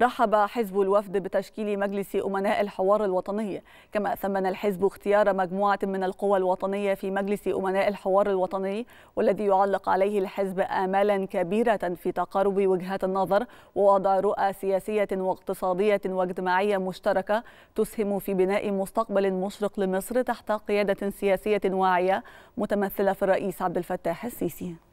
رحب حزب الوفد بتشكيل مجلس أمناء الحوار الوطني كما ثمن الحزب اختيار مجموعة من القوى الوطنية في مجلس أمناء الحوار الوطني والذي يعلق عليه الحزب آمالا كبيرة في تقارب وجهات النظر ووضع رؤى سياسية واقتصادية واجتماعية مشتركة تسهم في بناء مستقبل مشرق لمصر تحت قيادة سياسية واعية متمثلة في الرئيس عبد الفتاح السيسي